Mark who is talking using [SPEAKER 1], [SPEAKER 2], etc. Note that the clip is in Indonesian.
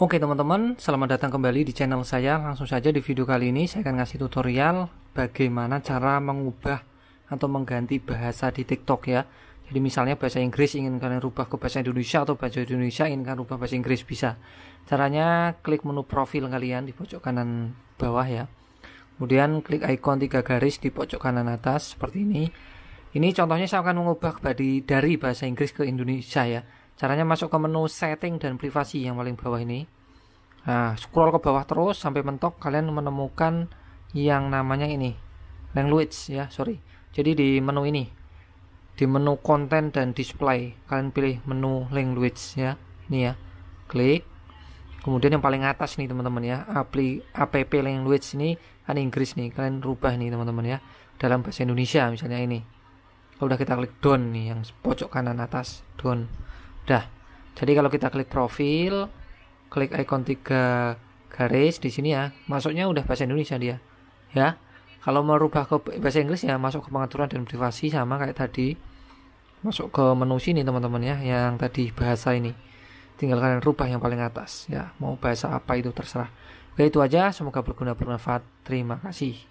[SPEAKER 1] Oke teman-teman, selamat datang kembali di channel saya. Langsung saja di video kali ini saya akan ngasih tutorial bagaimana cara mengubah atau mengganti bahasa di TikTok ya. Jadi misalnya bahasa Inggris ingin kalian rubah ke bahasa Indonesia atau bahasa Indonesia ingin kalian rubah bahasa Inggris bisa. Caranya klik menu profil kalian di pojok kanan bawah ya. Kemudian klik ikon tiga garis di pojok kanan atas seperti ini. Ini contohnya saya akan mengubah dari bahasa Inggris ke Indonesia ya. Caranya masuk ke menu setting dan privasi yang paling bawah ini. Nah, scroll ke bawah terus sampai mentok kalian menemukan yang namanya ini. Language ya, sorry. Jadi di menu ini di menu konten dan display kalian pilih menu language ya ini ya klik kemudian yang paling atas nih teman-teman ya apply app language ini kan Inggris nih kalian rubah nih teman-teman ya dalam bahasa Indonesia misalnya ini kalau udah kita klik down nih yang pojok kanan atas down Dah. Jadi kalau kita klik profil, klik ikon tiga garis di sini ya, masuknya udah bahasa Indonesia dia. Ya. Kalau mau rubah ke bahasa Inggris ya masuk ke pengaturan dan privasi sama kayak tadi. Masuk ke menu sini teman-teman ya, yang tadi bahasa ini. Tinggal kalian rubah yang paling atas ya, mau bahasa apa itu terserah. Oke itu aja, semoga berguna bermanfaat. Terima kasih.